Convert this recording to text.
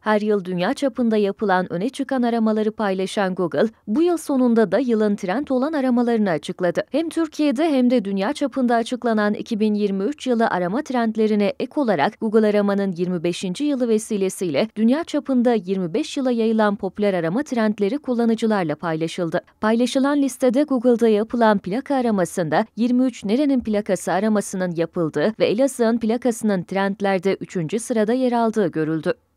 Her yıl dünya çapında yapılan öne çıkan aramaları paylaşan Google, bu yıl sonunda da yılın trend olan aramalarını açıkladı. Hem Türkiye'de hem de dünya çapında açıklanan 2023 yılı arama trendlerine ek olarak Google aramanın 25. yılı vesilesiyle dünya çapında 25 yıla yayılan popüler arama trendleri kullanıcılarla paylaşıldı. Paylaşılan listede Google'da yapılan plaka aramasında 23 nerenin plakası aramasının yapıldığı ve Elazığ'ın plakasının trendlerde 3. sırada yer aldığı görüldü.